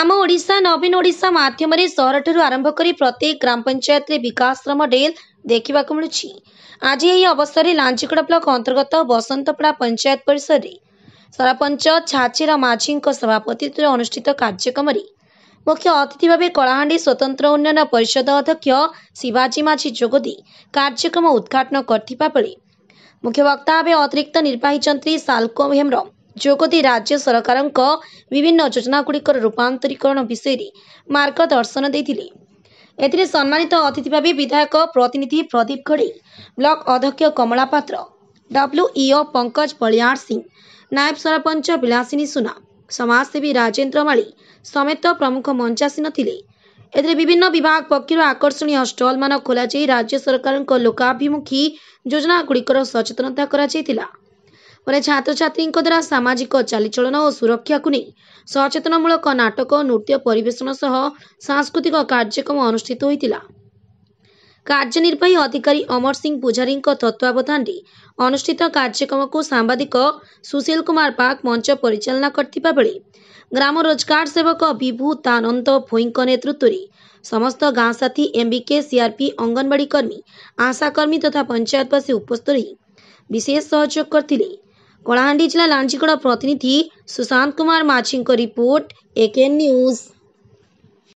ଆମ ଓଡ଼ିଶା ନବୀନ ଓଡ଼ିଶା ମାଧ୍ୟମରେ ସହରଠାରୁ ଆରମ୍ଭ କରି ପ୍ରତ୍ୟେକ ଗ୍ରାମ ପଞ୍ଚାୟତରେ ବିକାଶ୍ରମ ଡେଲ୍ ଦେଖିବାକୁ ମିଳୁଛି ଆଜି ଏହି ଅବସରରେ ଲାଞ୍ଚିକଡ଼ା ବ୍ଲକ ଅନ୍ତର୍ଗତ ବସନ୍ତପଡ଼ା ପଞ୍ଚାୟତ ପରିସରରେ ସରପଞ୍ଚ ଛାଚିର ମାଝୀଙ୍କ ସଭାପତିତ୍ୱରେ ଅନୁଷ୍ଠିତ କାର୍ଯ୍ୟକ୍ରମରେ ମୁଖ୍ୟ ଅତିଥି ଭାବେ କଳାହାଣ୍ଡି ସ୍ୱତନ୍ତ୍ର ଉନ୍ନୟନ ପରିଷଦ ଅଧ୍ୟକ୍ଷ ଶିବାଜୀ ମାଝୀ ଯୋଗ ଦେଇ କାର୍ଯ୍ୟକ୍ରମ ଉଦ୍ଘାଟନ କରିଥିବା ବେଳେ ମୁଖ୍ୟ ବକ୍ତା ଭାବେ ଅତିରିକ୍ତ ନିର୍ବାହୀ ଯନ୍ତ୍ରୀ ସାଲକୋ ହେମ୍ରମ୍ ଯୋଗଦେଇ ରାଜ୍ୟ ସରକାରଙ୍କ ବିଭିନ୍ନ ଯୋଜନାଗୁଡ଼ିକର ରୂପାନ୍ତରୀକରଣ ବିଷୟରେ ମାର୍ଗଦର୍ଶନ ଦେଇଥିଲେ ଏଥିରେ ସମ୍ମାନିତ ଅତିଥି ଭାବେ ବିଧାୟକ ପ୍ରତିନିଧି ପ୍ରଦୀପ ଘଡ଼େଇ ବ୍ଲକ ଅଧ୍ୟକ୍ଷ କମଳା ପାତ୍ର ଡବ୍ଲ୍ୟୁଇଓ ପଙ୍କଜ ବଳିଆର ସିଂ ନାୟବ ସରପଞ୍ଚ ବିଳାସିନୀ ସୁନା ସମାଜସେବୀ ରାଜେନ୍ଦ୍ର ମାଳୀ ସମେତ ପ୍ରମୁଖ ମଞ୍ଚାସୀନ ଥିଲେ ଏଥିରେ ବିଭିନ୍ନ ବିଭାଗ ପକ୍ଷରୁ ଆକର୍ଷଣୀୟ ଷ୍ଟଲ୍ମାନ ଖୋଲାଯାଇ ରାଜ୍ୟ ସରକାରଙ୍କ ଲୋକାଭିମୁଖୀ ଯୋଜନାଗୁଡ଼ିକର ସଚେତନତା କରାଯାଇଥିଲା ପରେ ଛାତ୍ରଛାତ୍ରୀଙ୍କ ଦ୍ୱାରା ସାମାଜିକ ଚାଲିଚଳନ ଓ ସୁରକ୍ଷାକୁ ନେଇ ସଚେତନମୂଳକ ନାଟକ ନୃତ୍ୟ ପରିବେଷଣ ସହ ସାଂସ୍କୃତିକ କାର୍ଯ୍ୟକ୍ରମ ଅନୁଷ୍ଠିତ ହୋଇଥିଲା କାର୍ଯ୍ୟନିର୍ବାହୀ ଅଧିକାରୀ ଅମର ସିଂ ପୂଜାରୀଙ୍କ ତତ୍ତ୍ୱାବଧାନରେ ଅନୁଷ୍ଠିତ କାର୍ଯ୍ୟକ୍ରମକୁ ସାମ୍ବାଦିକ ସୁଶୀଲ କୁମାର ପାକ୍ ମଞ୍ଚ ପରିଚାଳନା କରିଥିବା ବେଳେ ଗ୍ରାମ ରୋଜଗାର ସେବକ ବିଭୁ ତାନନ୍ଦ ଭୋଇଙ୍କ ନେତୃତ୍ୱରେ ସମସ୍ତ ଗାଁ ସାଥୀ ଏମ୍ବିକେ ସିଆର୍ପି ଅଙ୍ଗନବାଡ଼ି କର୍ମୀ ଆଶାକର୍ମୀ ତଥା ପଞ୍ଚାୟତବାସୀ ଉପସ୍ଥିତ ରହି ବିଶେଷ ସହଯୋଗ କରିଥିଲେ କଳାହାଣ୍ଡି ଜିଲ୍ଲା ଲାଞ୍ଜିଗଡ଼ ପ୍ରତିନିଧି ସୁଶାନ୍ତ କୁମାର ମାଝୀଙ୍କ ରିପୋର୍ଟ ଏକେ ନ୍ୟୁଜ୍